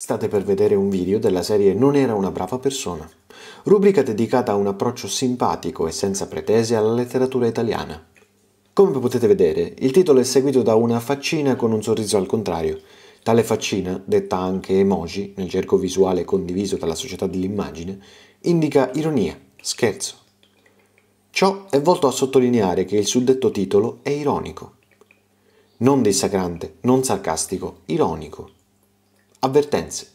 State per vedere un video della serie Non era una brava persona, rubrica dedicata a un approccio simpatico e senza pretese alla letteratura italiana. Come potete vedere, il titolo è seguito da una faccina con un sorriso al contrario. Tale faccina, detta anche emoji nel cerco visuale condiviso dalla società dell'immagine, indica ironia, scherzo. Ciò è volto a sottolineare che il suddetto titolo è ironico. Non dissacrante, non sarcastico, ironico Avvertenze.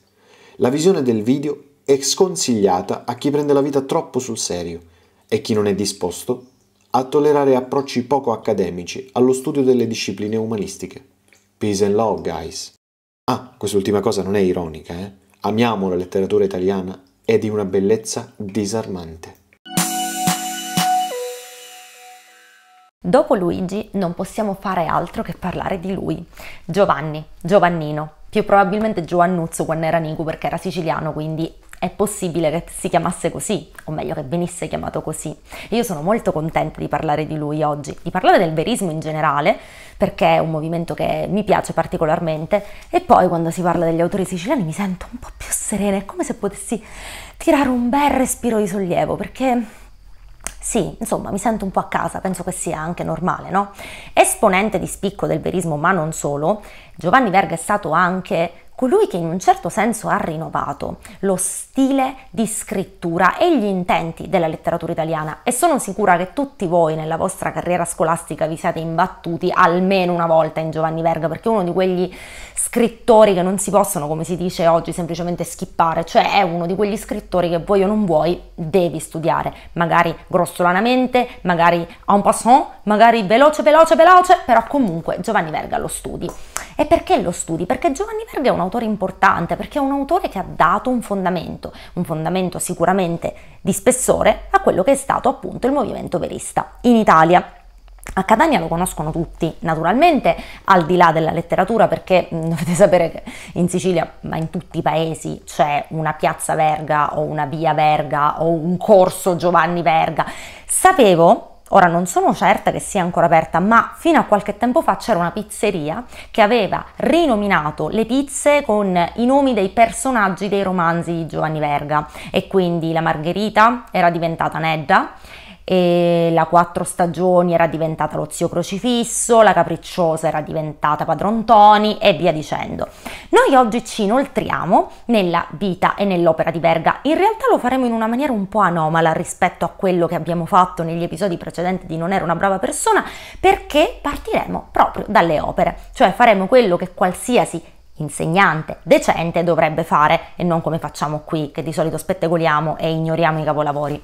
La visione del video è sconsigliata a chi prende la vita troppo sul serio e chi non è disposto a tollerare approcci poco accademici allo studio delle discipline umanistiche. Peace and love, guys. Ah, quest'ultima cosa non è ironica, eh? Amiamo la letteratura italiana, è di una bellezza disarmante. Dopo Luigi non possiamo fare altro che parlare di lui, Giovanni, Giovannino, più probabilmente Giovannuzzo quando era Nico perché era siciliano, quindi è possibile che si chiamasse così, o meglio che venisse chiamato così. Io sono molto contenta di parlare di lui oggi, di parlare del verismo in generale, perché è un movimento che mi piace particolarmente, e poi quando si parla degli autori siciliani mi sento un po' più serena, è come se potessi tirare un bel respiro di sollievo, perché sì, insomma, mi sento un po' a casa, penso che sia anche normale, no? Esponente di spicco del verismo, ma non solo, Giovanni Verga è stato anche colui che in un certo senso ha rinnovato lo stile di scrittura e gli intenti della letteratura italiana e sono sicura che tutti voi nella vostra carriera scolastica vi siate imbattuti almeno una volta in Giovanni Verga perché è uno di quegli scrittori che non si possono, come si dice oggi, semplicemente skippare, cioè è uno di quegli scrittori che vuoi o non vuoi devi studiare, magari grossolanamente, magari en passant, magari veloce, veloce, veloce, però comunque Giovanni Verga lo studi. E perché lo studi? Perché Giovanni Verga è un autore importante, perché è un autore che ha dato un fondamento, un fondamento sicuramente di spessore a quello che è stato appunto il movimento verista in Italia. A Catania lo conoscono tutti, naturalmente, al di là della letteratura, perché mm, dovete sapere che in Sicilia, ma in tutti i paesi, c'è una piazza Verga o una via Verga o un corso Giovanni Verga. Sapevo Ora non sono certa che sia ancora aperta, ma fino a qualche tempo fa c'era una pizzeria che aveva rinominato le pizze con i nomi dei personaggi dei romanzi di Giovanni Verga e quindi la margherita era diventata Nedda, e la quattro stagioni era diventata lo zio crocifisso, la capricciosa era diventata padron Toni e via dicendo. Noi oggi ci inoltriamo nella vita e nell'opera di Verga, in realtà lo faremo in una maniera un po' anomala rispetto a quello che abbiamo fatto negli episodi precedenti di Non era una brava persona, perché partiremo proprio dalle opere, cioè faremo quello che qualsiasi insegnante decente dovrebbe fare e non come facciamo qui che di solito spettegoliamo e ignoriamo i capolavori.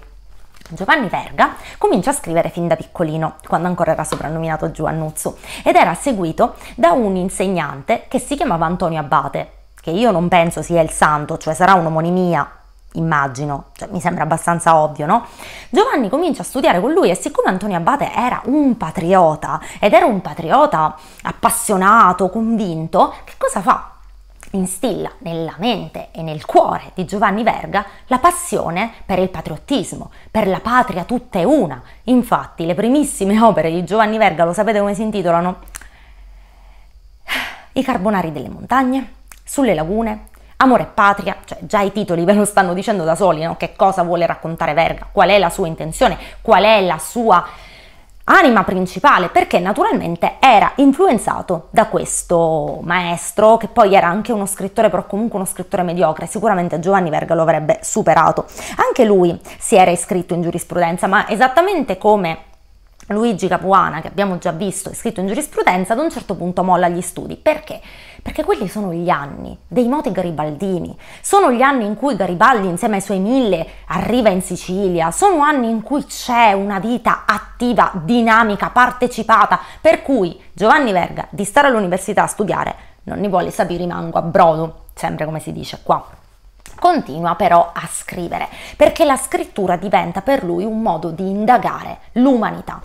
Giovanni Verga comincia a scrivere fin da piccolino, quando ancora era soprannominato Giovannuzzu, ed era seguito da un insegnante che si chiamava Antonio Abate, che io non penso sia il santo, cioè sarà un'omonimia, immagino, cioè, mi sembra abbastanza ovvio, no? Giovanni comincia a studiare con lui e siccome Antonio Abate era un patriota ed era un patriota appassionato, convinto, che cosa fa? instilla nella mente e nel cuore di Giovanni Verga la passione per il patriottismo, per la patria tutta e una. Infatti le primissime opere di Giovanni Verga, lo sapete come si intitolano? I carbonari delle montagne, sulle lagune, amore e patria, cioè già i titoli ve lo stanno dicendo da soli, no? che cosa vuole raccontare Verga, qual è la sua intenzione, qual è la sua anima principale perché naturalmente era influenzato da questo maestro che poi era anche uno scrittore però comunque uno scrittore mediocre sicuramente Giovanni Verga lo avrebbe superato anche lui si era iscritto in giurisprudenza ma esattamente come Luigi Capuana, che abbiamo già visto, è scritto in giurisprudenza, ad un certo punto molla gli studi. Perché? Perché quelli sono gli anni dei noti garibaldini, sono gli anni in cui Garibaldi insieme ai suoi mille arriva in Sicilia, sono anni in cui c'è una vita attiva, dinamica, partecipata, per cui Giovanni Verga di stare all'università a studiare non ne vuole sapere rimango a brodo, sempre come si dice qua. Continua però a scrivere, perché la scrittura diventa per lui un modo di indagare l'umanità.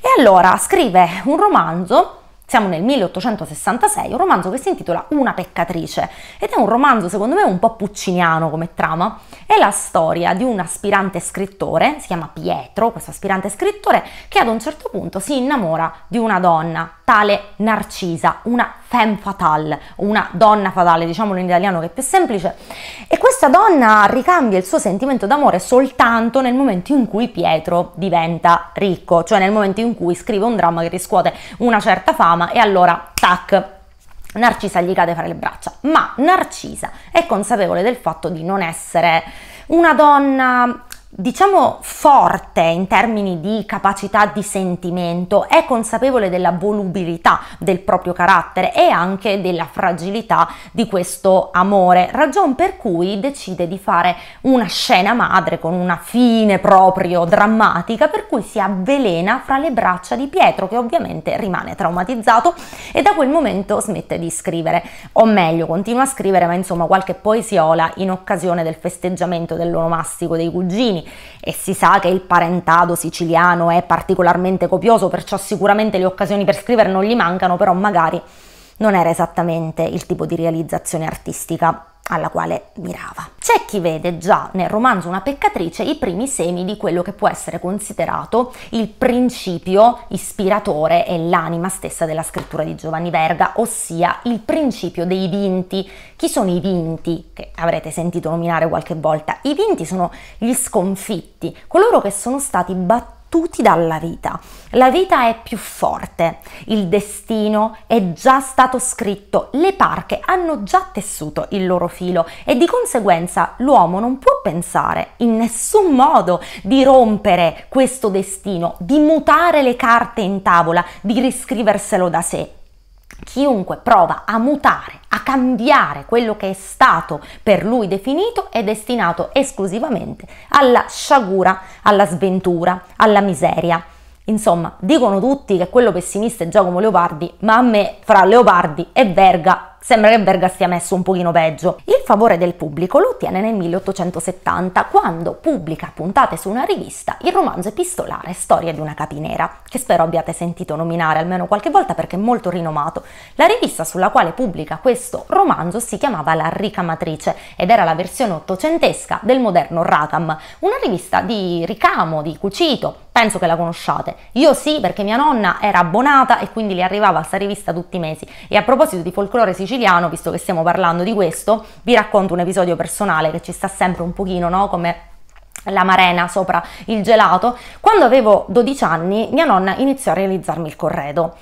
E allora scrive un romanzo siamo nel 1866, un romanzo che si intitola Una peccatrice ed è un romanzo secondo me un po' pucciniano come trama. È la storia di un aspirante scrittore, si chiama Pietro, questo aspirante scrittore, che ad un certo punto si innamora di una donna, tale Narcisa, una femme fatale, una donna fatale, diciamolo in italiano che è più semplice, e questa donna ricambia il suo sentimento d'amore soltanto nel momento in cui Pietro diventa ricco, cioè nel momento in cui scrive un dramma che riscuote una certa fama e allora tac, Narcisa gli cade fra le braccia, ma Narcisa è consapevole del fatto di non essere una donna diciamo forte in termini di capacità di sentimento, è consapevole della volubilità del proprio carattere e anche della fragilità di questo amore, ragion per cui decide di fare una scena madre con una fine proprio drammatica per cui si avvelena fra le braccia di Pietro che ovviamente rimane traumatizzato e da quel momento smette di scrivere, o meglio continua a scrivere ma insomma qualche poesiola in occasione del festeggiamento dell'onomastico dei cugini e si sa che il parentado siciliano è particolarmente copioso, perciò sicuramente le occasioni per scrivere non gli mancano, però magari non era esattamente il tipo di realizzazione artistica alla quale mirava. C'è chi vede già nel romanzo Una peccatrice i primi semi di quello che può essere considerato il principio ispiratore e l'anima stessa della scrittura di Giovanni Verga, ossia il principio dei vinti. Chi sono i vinti? Che avrete sentito nominare qualche volta. I vinti sono gli sconfitti, coloro che sono stati battuti battuti dalla vita. La vita è più forte, il destino è già stato scritto, le parche hanno già tessuto il loro filo e di conseguenza l'uomo non può pensare in nessun modo di rompere questo destino, di mutare le carte in tavola, di riscriverselo da sé Chiunque prova a mutare, a cambiare quello che è stato per lui definito è destinato esclusivamente alla sciagura, alla sventura, alla miseria. Insomma, dicono tutti che quello pessimista è Giacomo Leopardi, ma a me fra Leopardi e Verga Sembra che Berga stia messo un pochino peggio. Il favore del pubblico lo ottiene nel 1870 quando pubblica puntate su una rivista il romanzo epistolare Storia di una capinera, che spero abbiate sentito nominare almeno qualche volta perché è molto rinomato. La rivista sulla quale pubblica questo romanzo si chiamava La ricamatrice ed era la versione ottocentesca del moderno Racam, una rivista di ricamo, di cucito, penso che la conosciate. Io sì perché mia nonna era abbonata e quindi le arrivava a questa rivista tutti i mesi. E a proposito di folklore siciliano, siciliano, visto che stiamo parlando di questo, vi racconto un episodio personale che ci sta sempre un pochino, no? Come la marena sopra il gelato. Quando avevo 12 anni, mia nonna iniziò a realizzarmi il corredo.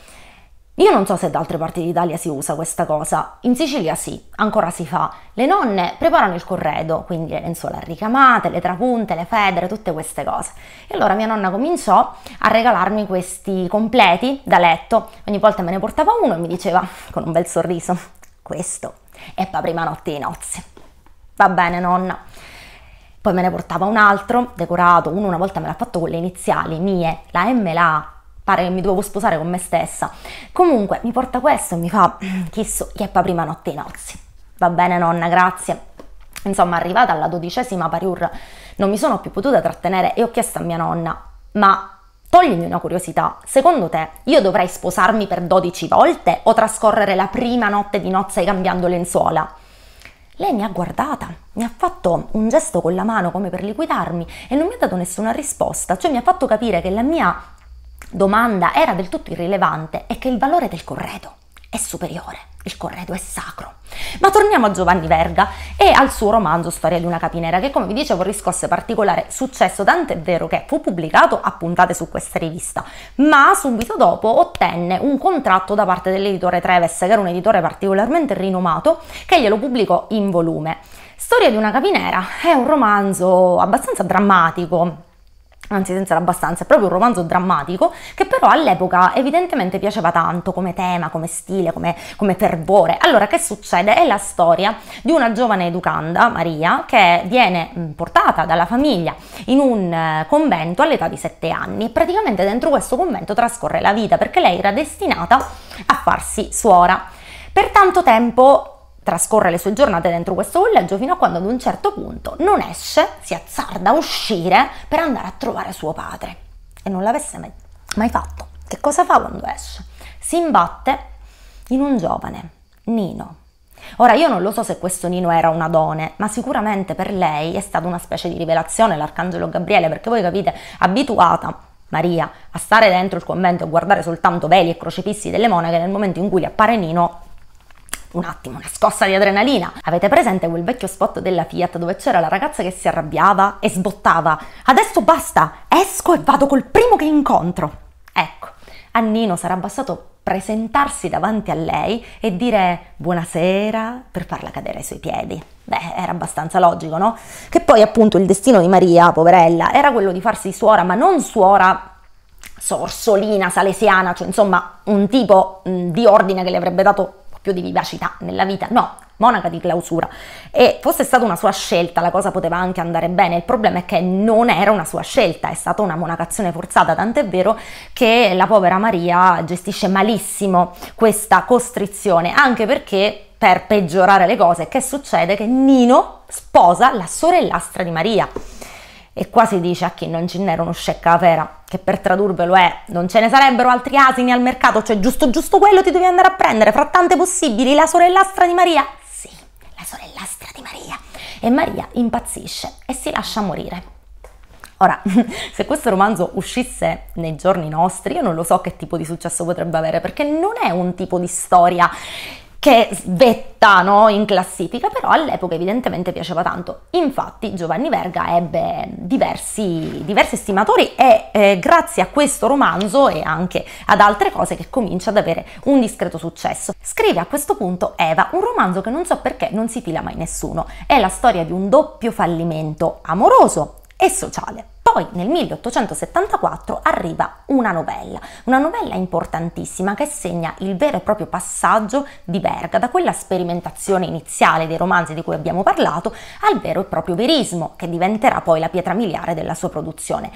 Io non so se da altre parti d'Italia si usa questa cosa, in Sicilia sì, ancora si fa. Le nonne preparano il corredo, quindi le lenzuola ricamate, le trapunte, le federe, tutte queste cose. E allora mia nonna cominciò a regalarmi questi completi da letto. Ogni volta me ne portava uno e mi diceva, con un bel sorriso, questo è prima notte di nozze. Va bene, nonna. Poi me ne portava un altro, decorato, uno una volta me l'ha fatto con le iniziali mie, la M e la A, pare che mi dovevo sposare con me stessa. Comunque mi porta questo e mi fa chisso chieppa prima notte i nozzi. Va bene nonna, grazie. Insomma, arrivata alla dodicesima pariur non mi sono più potuta trattenere e ho chiesto a mia nonna, ma Toglimi una curiosità, secondo te io dovrei sposarmi per 12 volte o trascorrere la prima notte di nozze cambiando lenzuola? Lei mi ha guardata, mi ha fatto un gesto con la mano come per liquidarmi e non mi ha dato nessuna risposta, cioè mi ha fatto capire che la mia domanda era del tutto irrilevante e che il valore del corredo è superiore, il corredo è sacro. Ma torniamo a Giovanni Verga e al suo romanzo Storia di una capinera, che come vi dicevo riscosse particolare successo, tant'è vero che fu pubblicato a puntate su questa rivista, ma subito dopo ottenne un contratto da parte dell'editore Treves, che era un editore particolarmente rinomato, che glielo pubblicò in volume. Storia di una capinera è un romanzo abbastanza drammatico, anzi senza l'abbastanza, è proprio un romanzo drammatico che però all'epoca evidentemente piaceva tanto come tema, come stile, come, come fervore. Allora che succede? È la storia di una giovane educanda, Maria, che viene mm, portata dalla famiglia in un eh, convento all'età di 7 anni e praticamente dentro questo convento trascorre la vita perché lei era destinata a farsi suora. Per tanto tempo trascorre le sue giornate dentro questo villaggio fino a quando ad un certo punto non esce, si azzarda a uscire per andare a trovare suo padre. E non l'avesse mai, mai fatto. Che cosa fa quando esce? Si imbatte in un giovane, Nino. Ora io non lo so se questo Nino era un adone, ma sicuramente per lei è stata una specie di rivelazione l'arcangelo Gabriele, perché voi capite, abituata Maria a stare dentro il convento e guardare soltanto veli e crocifissi delle monache, nel momento in cui le appare Nino un attimo, una scossa di adrenalina. Avete presente quel vecchio spot della Fiat dove c'era la ragazza che si arrabbiava e sbottava? Adesso basta, esco e vado col primo che incontro. Ecco, a Nino sarà bastato presentarsi davanti a lei e dire buonasera per farla cadere ai suoi piedi. Beh, era abbastanza logico, no? Che poi appunto il destino di Maria, poverella, era quello di farsi suora, ma non suora sorsolina, salesiana, cioè insomma un tipo mh, di ordine che le avrebbe dato più di vivacità nella vita, no, monaca di clausura. E fosse stata una sua scelta, la cosa poteva anche andare bene. Il problema è che non era una sua scelta, è stata una monacazione forzata, tant'è vero che la povera Maria gestisce malissimo questa costrizione, anche perché per peggiorare le cose, che succede? Che Nino sposa la sorellastra di Maria. E qua si dice a chi non ce n'era uno sceccavera che per tradurvelo è non ce ne sarebbero altri asini al mercato, cioè giusto giusto quello ti devi andare a prendere, fra tante possibili, la sorellastra di Maria. Sì, la sorellastra di Maria. E Maria impazzisce e si lascia morire. Ora, se questo romanzo uscisse nei giorni nostri, io non lo so che tipo di successo potrebbe avere, perché non è un tipo di storia che svetta no, in classifica, però all'epoca evidentemente piaceva tanto. Infatti Giovanni Verga ebbe diversi, diversi stimatori e eh, grazie a questo romanzo e anche ad altre cose che comincia ad avere un discreto successo. Scrive a questo punto Eva, un romanzo che non so perché non si fila mai nessuno, è la storia di un doppio fallimento amoroso e sociale. Poi nel 1874 arriva una novella, una novella importantissima che segna il vero e proprio passaggio di Berga da quella sperimentazione iniziale dei romanzi di cui abbiamo parlato al vero e proprio verismo, che diventerà poi la pietra miliare della sua produzione.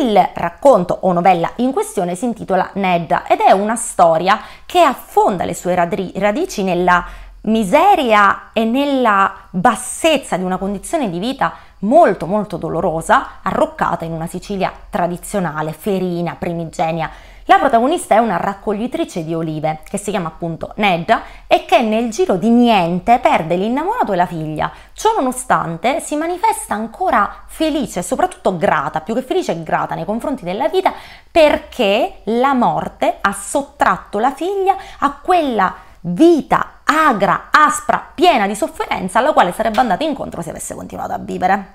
Il racconto o novella in questione si intitola Nedda ed è una storia che affonda le sue radici nella miseria e nella bassezza di una condizione di vita molto molto dolorosa, arroccata in una Sicilia tradizionale, ferina, primigenia. La protagonista è una raccoglitrice di olive, che si chiama appunto Nedda, e che nel giro di niente perde l'innamorato e la figlia. Ciò nonostante si manifesta ancora felice e soprattutto grata, più che felice e grata nei confronti della vita, perché la morte ha sottratto la figlia a quella vita agra, aspra, piena di sofferenza alla quale sarebbe andata incontro se avesse continuato a vivere.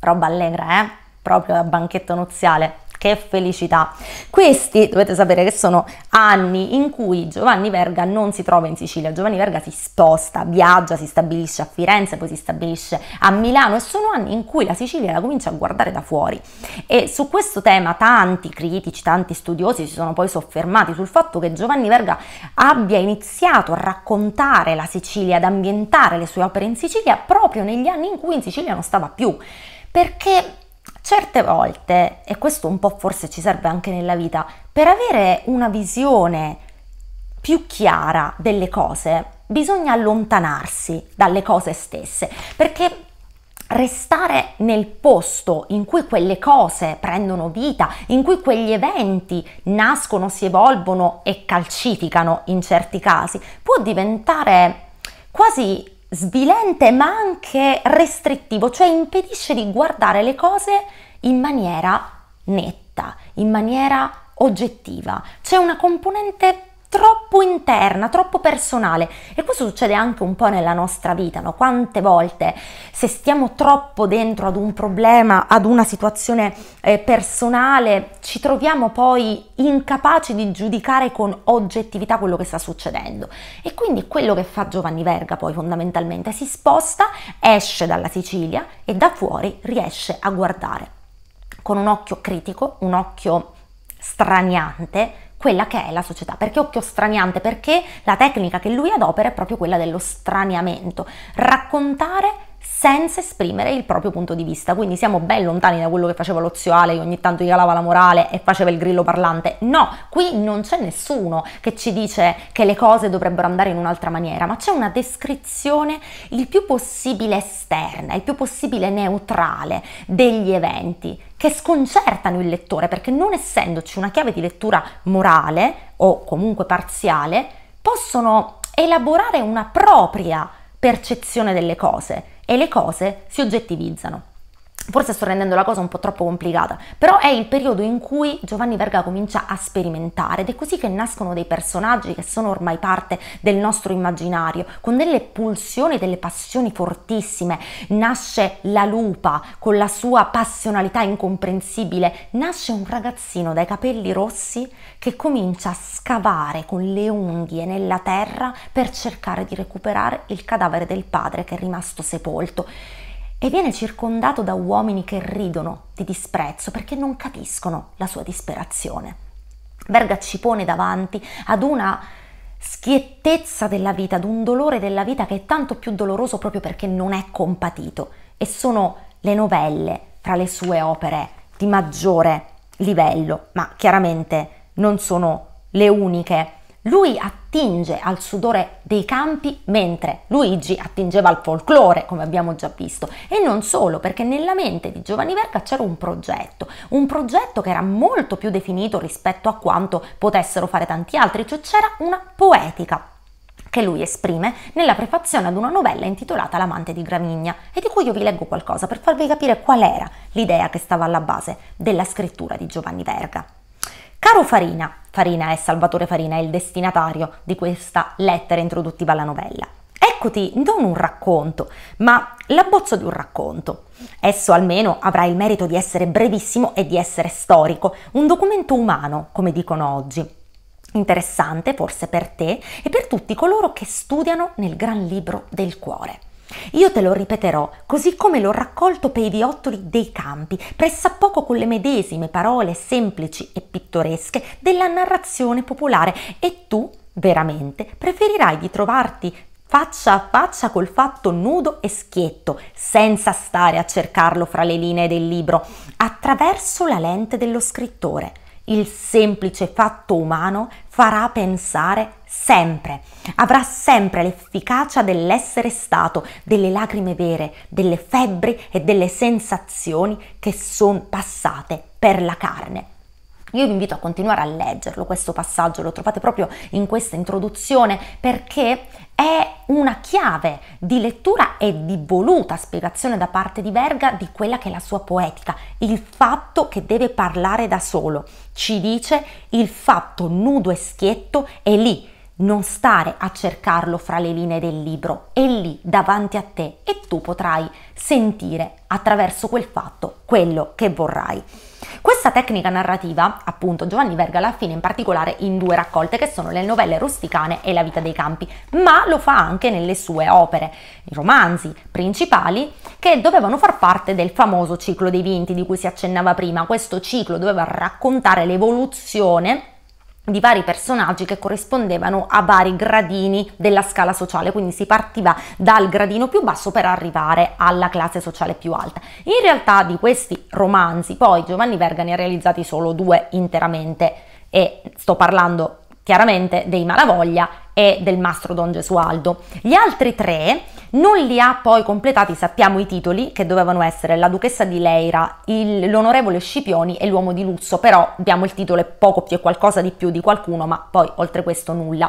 Roba allegra, eh? Proprio da banchetto nuziale che felicità. Questi dovete sapere che sono anni in cui Giovanni Verga non si trova in Sicilia, Giovanni Verga si sposta, viaggia, si stabilisce a Firenze, poi si stabilisce a Milano e sono anni in cui la Sicilia la comincia a guardare da fuori. E su questo tema tanti critici, tanti studiosi si sono poi soffermati sul fatto che Giovanni Verga abbia iniziato a raccontare la Sicilia, ad ambientare le sue opere in Sicilia proprio negli anni in cui in Sicilia non stava più. Perché Certe volte, e questo un po' forse ci serve anche nella vita, per avere una visione più chiara delle cose, bisogna allontanarsi dalle cose stesse, perché restare nel posto in cui quelle cose prendono vita, in cui quegli eventi nascono, si evolvono e calcificano in certi casi, può diventare quasi svilente ma anche restrittivo, cioè impedisce di guardare le cose in maniera netta, in maniera oggettiva. C'è una componente troppo interna, troppo personale e questo succede anche un po' nella nostra vita, no? Quante volte se stiamo troppo dentro ad un problema, ad una situazione eh, personale, ci troviamo poi incapaci di giudicare con oggettività quello che sta succedendo. E quindi quello che fa Giovanni Verga poi fondamentalmente si sposta, esce dalla Sicilia e da fuori riesce a guardare con un occhio critico, un occhio straniante quella che è la società. Perché occhio straniante? Perché la tecnica che lui adopera è proprio quella dello straniamento. Raccontare senza esprimere il proprio punto di vista. Quindi siamo ben lontani da quello che faceva lo zio Ale, che ogni tanto gli calava la morale e faceva il grillo parlante. No, qui non c'è nessuno che ci dice che le cose dovrebbero andare in un'altra maniera, ma c'è una descrizione il più possibile esterna, il più possibile neutrale degli eventi che sconcertano il lettore, perché non essendoci una chiave di lettura morale o comunque parziale, possono elaborare una propria percezione delle cose e le cose si oggettivizzano. Forse sto rendendo la cosa un po' troppo complicata, però è il periodo in cui Giovanni Verga comincia a sperimentare ed è così che nascono dei personaggi che sono ormai parte del nostro immaginario, con delle pulsioni, delle passioni fortissime. Nasce la lupa con la sua passionalità incomprensibile, nasce un ragazzino dai capelli rossi che comincia a scavare con le unghie nella terra per cercare di recuperare il cadavere del padre che è rimasto sepolto e viene circondato da uomini che ridono di disprezzo perché non capiscono la sua disperazione. Verga ci pone davanti ad una schiettezza della vita, ad un dolore della vita che è tanto più doloroso proprio perché non è compatito e sono le novelle tra le sue opere di maggiore livello, ma chiaramente non sono le uniche lui attinge al sudore dei campi mentre Luigi attingeva al folklore, come abbiamo già visto. E non solo, perché nella mente di Giovanni Verga c'era un progetto, un progetto che era molto più definito rispetto a quanto potessero fare tanti altri, cioè c'era una poetica che lui esprime nella prefazione ad una novella intitolata L'amante di Gramigna e di cui io vi leggo qualcosa per farvi capire qual era l'idea che stava alla base della scrittura di Giovanni Verga. Caro Farina, Farina è Salvatore Farina, il destinatario di questa lettera introduttiva alla novella. Eccoti non un racconto, ma l'abbozzo di un racconto. Esso almeno avrà il merito di essere brevissimo e di essere storico, un documento umano, come dicono oggi. Interessante forse per te e per tutti coloro che studiano nel gran libro del cuore. Io te lo ripeterò, così come l'ho raccolto per i viottoli dei campi, pressappoco con le medesime parole semplici e pittoresche della narrazione popolare, e tu, veramente, preferirai di trovarti faccia a faccia col fatto nudo e schietto, senza stare a cercarlo fra le linee del libro, attraverso la lente dello scrittore il semplice fatto umano farà pensare sempre, avrà sempre l'efficacia dell'essere stato, delle lacrime vere, delle febbri e delle sensazioni che sono passate per la carne. Io vi invito a continuare a leggerlo, questo passaggio lo trovate proprio in questa introduzione perché è una chiave di lettura e di voluta spiegazione da parte di Verga di quella che è la sua poetica, il fatto che deve parlare da solo. Ci dice il fatto nudo e schietto è lì, non stare a cercarlo fra le linee del libro, è lì davanti a te e tu potrai sentire attraverso quel fatto quello che vorrai. Questa tecnica narrativa, appunto, Giovanni Verga la affina in particolare in due raccolte che sono le novelle rusticane e la vita dei campi, ma lo fa anche nelle sue opere, i romanzi principali che dovevano far parte del famoso ciclo dei vinti di cui si accennava prima. Questo ciclo doveva raccontare l'evoluzione di vari personaggi che corrispondevano a vari gradini della scala sociale, quindi si partiva dal gradino più basso per arrivare alla classe sociale più alta. In realtà di questi romanzi poi Giovanni Verga ne ha realizzati solo due interamente e sto parlando chiaramente dei Malavoglia e del mastro Don Gesualdo. Gli altri tre non li ha poi completati, sappiamo i titoli, che dovevano essere la duchessa di Leira, il, l'onorevole Scipioni e l'uomo di Lusso, però abbiamo il titolo e poco più e qualcosa di più di qualcuno, ma poi oltre questo nulla.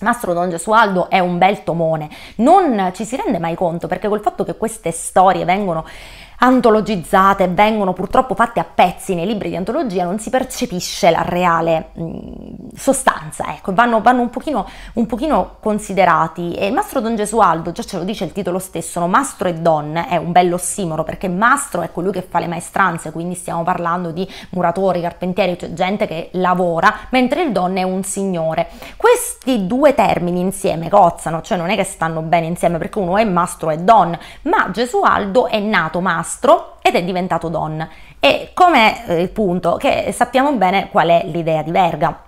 Mastro Don Gesualdo è un bel tomone, non ci si rende mai conto perché col fatto che queste storie vengono antologizzate, vengono purtroppo fatte a pezzi nei libri di antologia, non si percepisce la reale mh, sostanza, ecco, vanno, vanno un, pochino, un, pochino, considerati. E Mastro Don Gesualdo, già ce lo dice il titolo stesso, no? Mastro e Don è un bello ossimoro perché Mastro è colui che fa le maestranze, quindi stiamo parlando di muratori, carpentieri, cioè gente che lavora, mentre il Don è un signore. Questi due termini insieme cozzano, cioè non è che stanno bene insieme perché uno è Mastro e Don, ma Gesualdo è nato Mastro Castro ed è diventato Don. E com'è eh, il punto? Che sappiamo bene qual è l'idea di Verga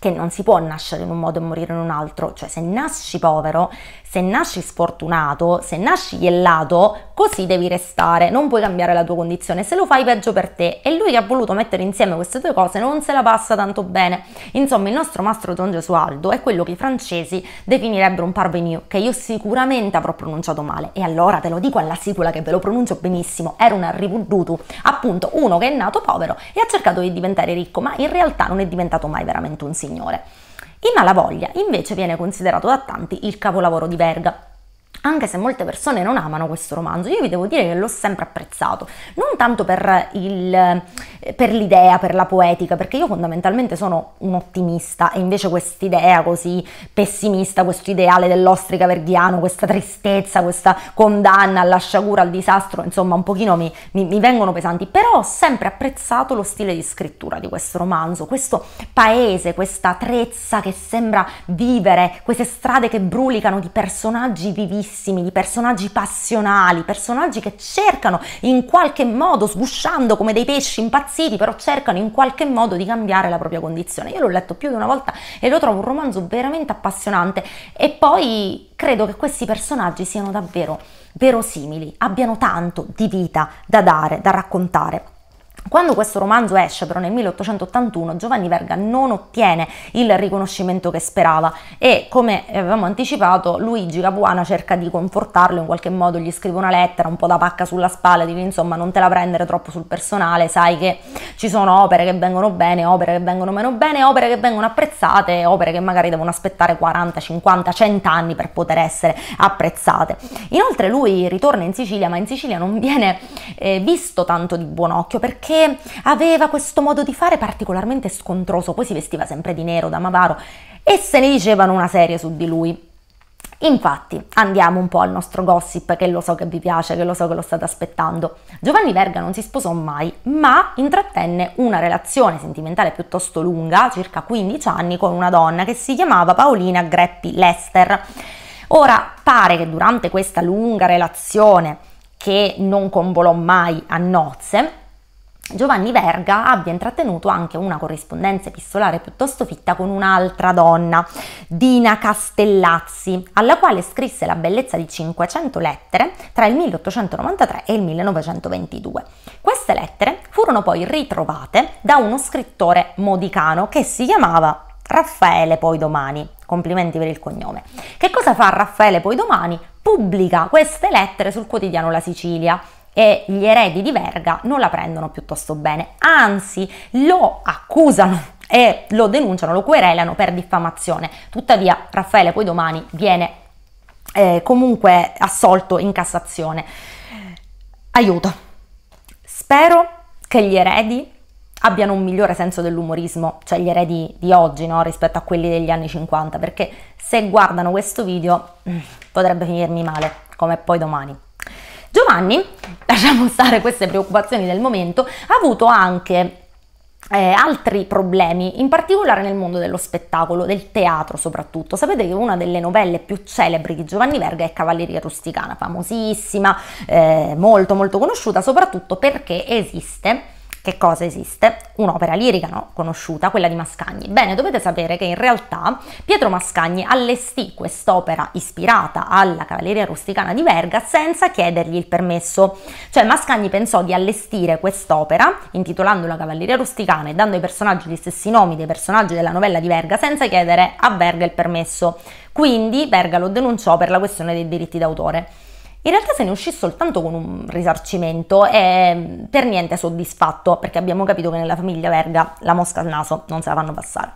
che non si può nascere in un modo e morire in un altro, cioè se nasci povero, se nasci sfortunato, se nasci iellato, Così devi restare, non puoi cambiare la tua condizione, se lo fai peggio per te. E lui che ha voluto mettere insieme queste due cose non se la passa tanto bene. Insomma, il nostro mastro Don Gesualdo è quello che i francesi definirebbero un parvenu, che io sicuramente avrò pronunciato male. E allora te lo dico alla sicula che ve lo pronuncio benissimo, era un arrivudutu, appunto uno che è nato povero e ha cercato di diventare ricco, ma in realtà non è diventato mai veramente un signore. I Malavoglia invece viene considerato da tanti il capolavoro di Verga, anche se molte persone non amano questo romanzo, io vi devo dire che l'ho sempre apprezzato, non tanto per, il, per l'idea, per la poetica, perché io fondamentalmente sono un ottimista e invece quest'idea così pessimista, questo ideale dell'ostrica verdiano, questa tristezza, questa condanna alla sciagura, al disastro, insomma un pochino mi, mi, mi vengono pesanti, però ho sempre apprezzato lo stile di scrittura di questo romanzo, questo paese, questa trezza che sembra vivere, queste strade che brulicano di personaggi vivi bellissimi, di personaggi passionali, personaggi che cercano in qualche modo, sgusciando come dei pesci impazziti, però cercano in qualche modo di cambiare la propria condizione. Io l'ho letto più di una volta e lo trovo un romanzo veramente appassionante e poi credo che questi personaggi siano davvero verosimili, abbiano tanto di vita da dare, da raccontare. Quando questo romanzo esce però nel 1881 Giovanni Verga non ottiene il riconoscimento che sperava e come avevamo anticipato Luigi Capuana cerca di confortarlo in qualche modo, gli scrive una lettera un po' da pacca sulla spalla, dice insomma non te la prendere troppo sul personale, sai che ci sono opere che vengono bene, opere che vengono meno bene, opere che vengono apprezzate, opere che magari devono aspettare 40, 50, 100 anni per poter essere apprezzate. Inoltre lui ritorna in Sicilia, ma in Sicilia non viene eh, visto tanto di buon occhio perché aveva questo modo di fare particolarmente scontroso, poi si vestiva sempre di nero da Mavaro e se ne dicevano una serie su di lui. Infatti, andiamo un po' al nostro gossip, che lo so che vi piace, che lo so che lo state aspettando. Giovanni Verga non si sposò mai, ma intrattenne una relazione sentimentale piuttosto lunga, circa 15 anni, con una donna che si chiamava Paolina Greppi Lester. Ora, pare che durante questa lunga relazione, che non convolò mai a nozze, Giovanni Verga abbia intrattenuto anche una corrispondenza epistolare piuttosto fitta con un'altra donna, Dina Castellazzi, alla quale scrisse la bellezza di 500 lettere tra il 1893 e il 1922. Queste lettere furono poi ritrovate da uno scrittore modicano che si chiamava Raffaele Poidomani. Complimenti per il cognome. Che cosa fa Raffaele Poidomani? Pubblica queste lettere sul quotidiano La Sicilia e gli eredi di Verga non la prendono piuttosto bene, anzi lo accusano e lo denunciano, lo querelano per diffamazione. Tuttavia Raffaele poi domani viene eh, comunque assolto in Cassazione. Aiuto. Spero che gli eredi abbiano un migliore senso dell'umorismo, cioè gli eredi di oggi no? rispetto a quelli degli anni 50, perché se guardano questo video mm, potrebbe finirmi male, come poi domani. Giovanni, lasciamo stare queste preoccupazioni del momento, ha avuto anche eh, altri problemi, in particolare nel mondo dello spettacolo, del teatro soprattutto. Sapete che una delle novelle più celebri di Giovanni Verga è Cavalleria Rusticana, famosissima, eh, molto molto conosciuta, soprattutto perché esiste che cosa esiste? Un'opera lirica no? conosciuta, quella di Mascagni. Bene, dovete sapere che in realtà Pietro Mascagni allestì quest'opera ispirata alla Cavalleria Rusticana di Verga senza chiedergli il permesso. Cioè Mascagni pensò di allestire quest'opera, intitolandola Cavalleria Rusticana e dando ai personaggi gli stessi nomi dei personaggi della novella di Verga senza chiedere a Verga il permesso. Quindi Verga lo denunciò per la questione dei diritti d'autore. In realtà se ne uscì soltanto con un risarcimento e mm, per niente soddisfatto perché abbiamo capito che nella famiglia Verga la mosca al naso non se la fanno passare.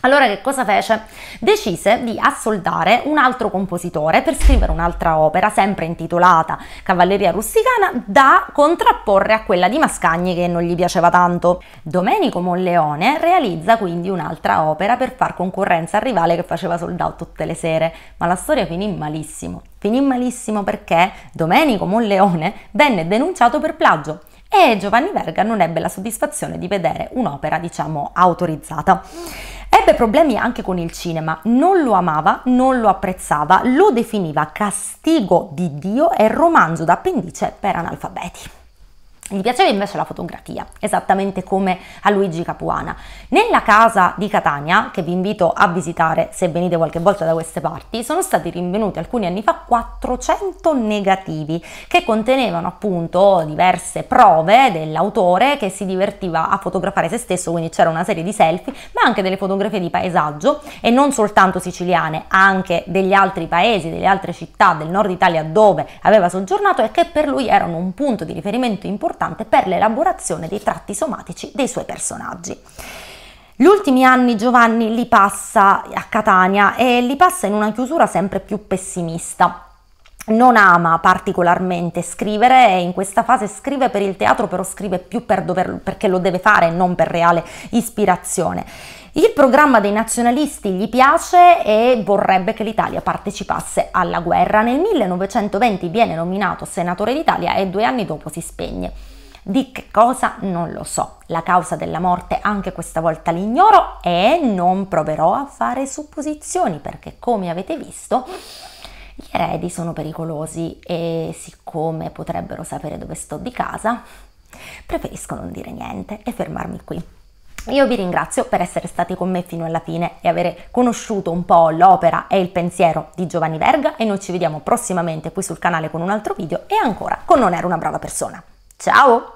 Allora che cosa fece? Decise di assoldare un altro compositore per scrivere un'altra opera, sempre intitolata Cavalleria rusticana, da contrapporre a quella di Mascagni che non gli piaceva tanto. Domenico Monleone realizza quindi un'altra opera per far concorrenza al rivale che faceva soldato tutte le sere, ma la storia finì malissimo. Finì malissimo perché Domenico Monleone venne denunciato per plagio e Giovanni Verga non ebbe la soddisfazione di vedere un'opera, diciamo, autorizzata. Ebbe problemi anche con il cinema, non lo amava, non lo apprezzava, lo definiva castigo di Dio e romanzo d'appendice per analfabeti. Gli piaceva invece la fotografia, esattamente come a Luigi Capuana. Nella casa di Catania, che vi invito a visitare se venite qualche volta da queste parti, sono stati rinvenuti alcuni anni fa 400 negativi che contenevano appunto diverse prove dell'autore che si divertiva a fotografare se stesso, quindi c'era una serie di selfie, ma anche delle fotografie di paesaggio e non soltanto siciliane, anche degli altri paesi, delle altre città del nord Italia dove aveva soggiornato e che per lui erano un punto di riferimento importante importante per l'elaborazione dei tratti somatici dei suoi personaggi. Gli ultimi anni Giovanni li passa a Catania e li passa in una chiusura sempre più pessimista non ama particolarmente scrivere e in questa fase scrive per il teatro, però scrive più per dover, perché lo deve fare e non per reale ispirazione. Il programma dei nazionalisti gli piace e vorrebbe che l'Italia partecipasse alla guerra. Nel 1920 viene nominato senatore d'Italia e due anni dopo si spegne. Di che cosa non lo so. La causa della morte anche questa volta l'ignoro e non proverò a fare supposizioni perché come avete visto gli eredi sono pericolosi e siccome potrebbero sapere dove sto di casa, preferisco non dire niente e fermarmi qui. Io vi ringrazio per essere stati con me fino alla fine e avere conosciuto un po' l'opera e il pensiero di Giovanni Verga e noi ci vediamo prossimamente qui sul canale con un altro video e ancora con Non era una brava persona. Ciao!